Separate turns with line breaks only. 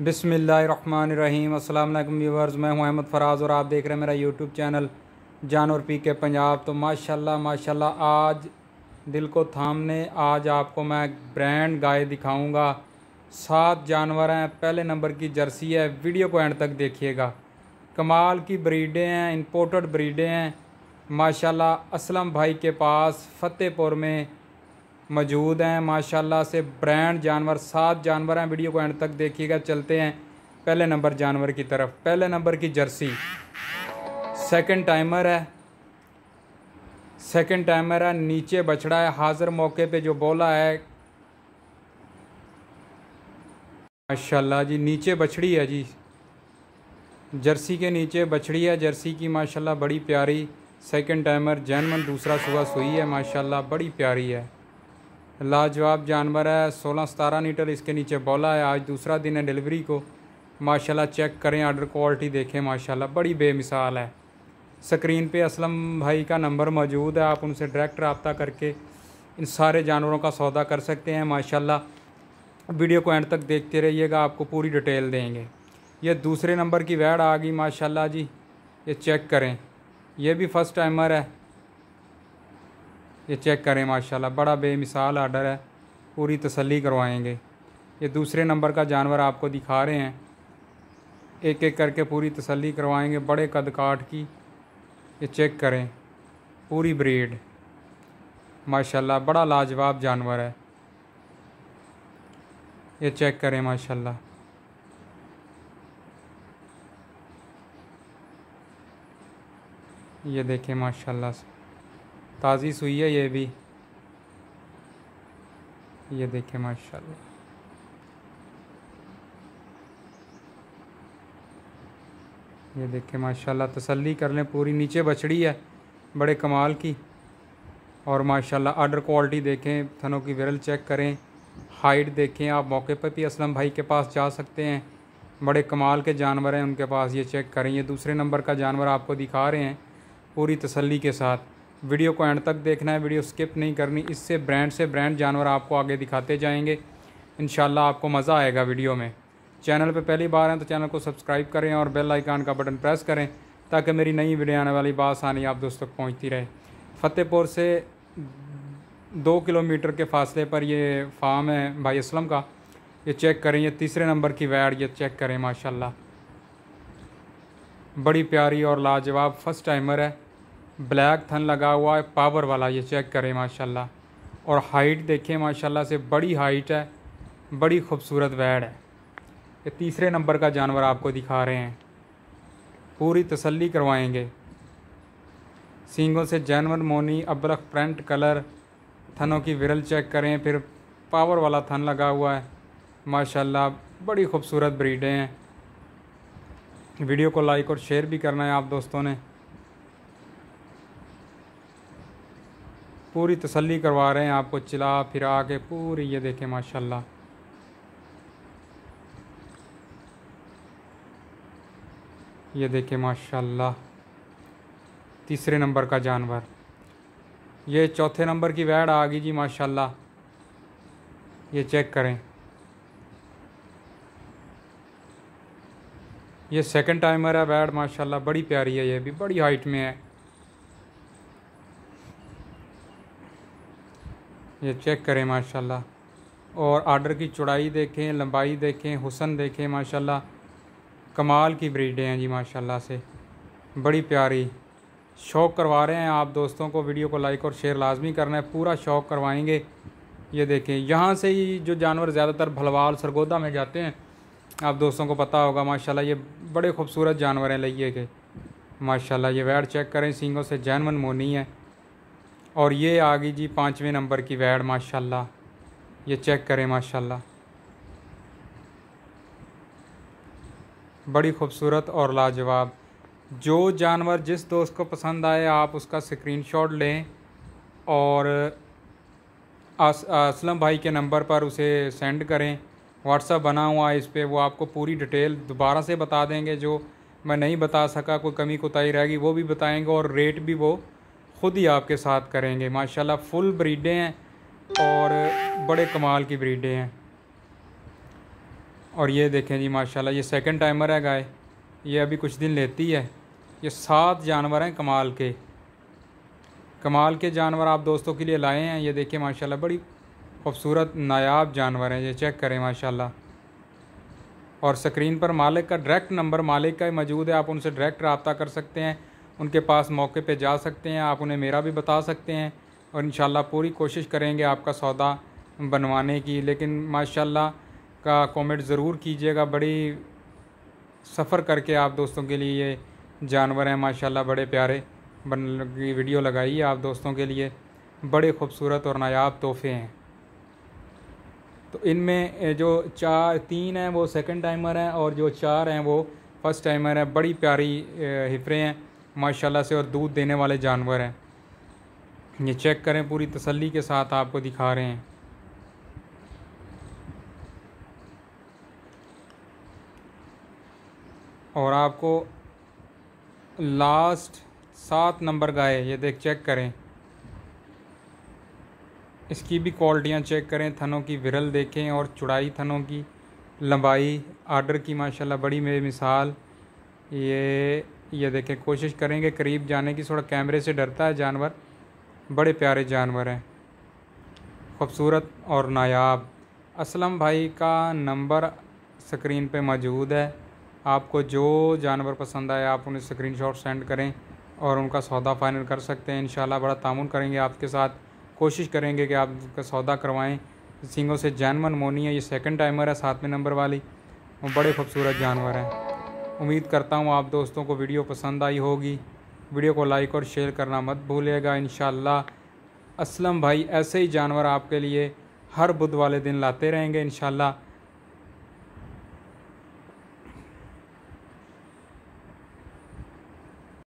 बिसमीम अल्लाम व्यूवर्स मैं हूँ अहमद फराज और आप देख रहे हैं मेरा यूट्यूब चैनल जान और पी के पंजाब तो माशाल्लाह माशाल्लाह आज दिल को थामने आज आपको मैं ब्रांड गाय दिखाऊंगा सात जानवर हैं पहले नंबर की जर्सी है वीडियो को एंड तक देखिएगा कमाल की ब्रीडें हैं इंपोर्टेड ब्रीडें हैं माशाल्लाह असलम भाई के पास फतेहपुर में मौजूद हैं माशाल्लाह से ब्रांड जानवर सात जानवर हैं वीडियो को एंड तक देखिएगा चलते हैं पहले नंबर जानवर की तरफ पहले नंबर की जर्सी सेकंड टाइमर है सेकंड टाइमर है नीचे बछड़ा है हाजिर मौके पे जो बोला है माशाल्लाह जी नीचे बछड़ी है जी जर्सी के नीचे बछड़ी है जर्सी की माशाल्लाह बड़ी प्यारी सेकंड टाइमर जैनमन दूसरा सुबह सुई है माशाल्लाह बड़ी प्यारी है लाजवाब जानवर है सोलह सतारह लीटर इसके नीचे बौला है आज दूसरा दिन है डिलीवरी को माशाल्लाह चेक करें आर्डर क्वालिटी देखें माशाल्लाह बड़ी बेमिसाल है स्क्रीन पे असलम भाई का नंबर मौजूद है आप उनसे डायरेक्ट रबता करके इन सारे जानवरों का सौदा कर सकते हैं माशाल्लाह वीडियो को एंड तक देखते रहिएगा आपको पूरी डिटेल देंगे ये दूसरे नंबर की वैड आ गई माशाला जी ये चेक करें यह भी फ़र्स्ट टाइमर है ये चेक करें माशाल्लाह बड़ा बेमिसाल आर्डर है पूरी तसल्ली करवाएंगे ये दूसरे नंबर का जानवर आपको दिखा रहे हैं एक एक करके पूरी तसल्ली करवाएंगे बड़े कद काट की ये चेक करें पूरी ब्रीड माशाल्लाह बड़ा लाजवाब जानवर है ये चेक करें माशाल्लाह ये देखें माशाल्लाह से ताज़ी सुई है ये भी ये देखें माशाल्लाह ये देखें माशाल्लाह तसल्ली कर लें पूरी नीचे बछड़ी है बड़े कमाल की और माशाल्लाह आर्डर क्वालिटी देखें थनों की विरल चेक करें हाइट देखें आप मौके पर भी असलम भाई के पास जा सकते हैं बड़े कमाल के जानवर हैं उनके पास ये चेक करें ये दूसरे नंबर का जानवर आपको दिखा रहे हैं पूरी तसल्ली के साथ वीडियो को एंड तक देखना है वीडियो स्किप नहीं करनी इससे ब्रांड से ब्रांड जानवर आपको आगे दिखाते जाएंगे इन आपको मज़ा आएगा वीडियो में चैनल पर पहली बार हैं तो चैनल को सब्सक्राइब करें और बेल आइकान का बटन प्रेस करें ताकि मेरी नई वीडियो आने वाली बासानी आप दोस्तों तक पहुँचती रहे फ़तेहपुर से दो किलोमीटर के फासले पर ये फार्म है भाई असलम का ये चेक करें ये तीसरे नंबर की वैड ये चेक करें माशाल्लाह बड़ी प्यारी और लाजवाब फर्स्ट टाइमर है ब्लैक थन लगा हुआ है पावर वाला ये चेक करें माशाल्लाह और हाइट देखें माशाल्लाह से बड़ी हाइट है बड़ी खूबसूरत वैड है ये तीसरे नंबर का जानवर आपको दिखा रहे हैं पूरी तसल्ली करवाएंगे सींगों से जानवर मोनी अबरख प्रिंट कलर थनों की विरल चेक करें फिर पावर वाला थन लगा हुआ है माशाल्लाह बड़ी खूबसूरत ब्रीडें हैं वीडियो को लाइक और शेयर भी करना है आप दोस्तों ने पूरी तसल्ली करवा रहे हैं आपको चिला फिरा के पूरी ये देखें माशाल्लाह ये देखें माशाल्लाह तीसरे नंबर का जानवर ये चौथे नंबर की वैड आ गई जी माशाल्लाह ये चेक करें ये सेकंड टाइमर है वैड माशाल्लाह बड़ी प्यारी है ये भी बड़ी हाइट में है ये चेक करें माशाल्लाह और आर्डर की चौड़ाई देखें लंबाई देखें हुसन देखें माशाल्लाह कमाल की ब्रीडें हैं जी माशाल्लाह से बड़ी प्यारी शौक करवा रहे हैं आप दोस्तों को वीडियो को लाइक और शेयर लाजमी करना है पूरा शौक करवाएंगे ये देखें यहाँ से ही जो जानवर ज़्यादातर भलवाल सरगोदा में जाते हैं आप दोस्तों को पता होगा माशाल्लाह ये बड़े खूबसूरत जानवर हैं लइए के माशाल्लाह ये वैर चेक करें सिंगों से जैनवन मोनी है और ये आ गई जी पाँचवें नंबर की वैड माशाल्लाह ये चेक करें माशाल्लाह बड़ी खूबसूरत और लाजवाब जो जानवर जिस दोस्त को पसंद आए आप उसका स्क्रीनशॉट लें और अस, असलम भाई के नंबर पर उसे सेंड करें व्हाट्सअप बना हुआ है इस पर वो आपको पूरी डिटेल दोबारा से बता देंगे जो मैं नहीं बता सका कोई कमी कोताही रहेगी वो भी बताएंगे और रेट भी वो ख़ुद ही आपके साथ करेंगे माशाल्लाह फुल ब्रीडे हैं और बड़े कमाल की ब्रीडे हैं और ये देखें जी माशाल्लाह ये सेकंड टाइमर है गाय ये अभी कुछ दिन लेती है ये सात जानवर हैं कमाल के कमाल के जानवर आप दोस्तों के लिए लाए हैं ये देखें माशाल्लाह बड़ी खूबसूरत नायाब जानवर हैं ये चेक करें माशाल्लाह और स्क्रीन पर मालिक का डायरेक्ट नंबर मालिक का ही मौजूद है आप उनसे डायरेक्ट रबता कर सकते हैं उनके पास मौके पे जा सकते हैं आप उन्हें मेरा भी बता सकते हैं और इन पूरी कोशिश करेंगे आपका सौदा बनवाने की लेकिन माशाल्लाह का कमेंट ज़रूर कीजिएगा बड़ी सफ़र करके आप दोस्तों के लिए ये जानवर हैं माशाल्लाह बड़े प्यारे बन वीडियो लगाई है आप दोस्तों के लिए बड़े खूबसूरत और नायाब तोहफ़े हैं तो इनमें जो चार तीन हैं वो सेकंड टाइमर हैं और जो चार हैं वो फर्स्ट टाइमर हैं बड़ी प्यारी हिफरे हैं माशाल्लाह से और दूध देने वाले जानवर हैं ये चेक करें पूरी तसल्ली के साथ आपको दिखा रहे हैं और आपको लास्ट सात नंबर गाय ये देख चेक करें इसकी भी क्वालिटियाँ चेक करें थनों की विरल देखें और चुड़ाई थनों की लंबाई आर्डर की माशाल्लाह बड़ी मेरी मिसाल ये ये देखें कोशिश करेंगे करीब जाने की थोड़ा कैमरे से डरता है जानवर बड़े प्यारे जानवर हैं खूबसूरत और नायाब असलम भाई का नंबर स्क्रीन पे मौजूद है आपको जो जानवर पसंद आए आप उन्हें स्क्रीनशॉट सेंड करें और उनका सौदा फाइनल कर सकते हैं इन बड़ा तामन करेंगे आपके साथ कोशिश करेंगे कि आप उनका सौदा करवाएं सिंगों से जैनमन मोनी है ये सेकंड टाइमर है सातवें नंबर वाली वो बड़े खूबसूरत जानवर हैं उम्मीद करता हूँ आप दोस्तों को वीडियो पसंद आई होगी वीडियो को लाइक और शेयर करना मत भूलिएगा इन असलम भाई ऐसे ही जानवर आपके लिए हर बुध वाले दिन लाते रहेंगे इन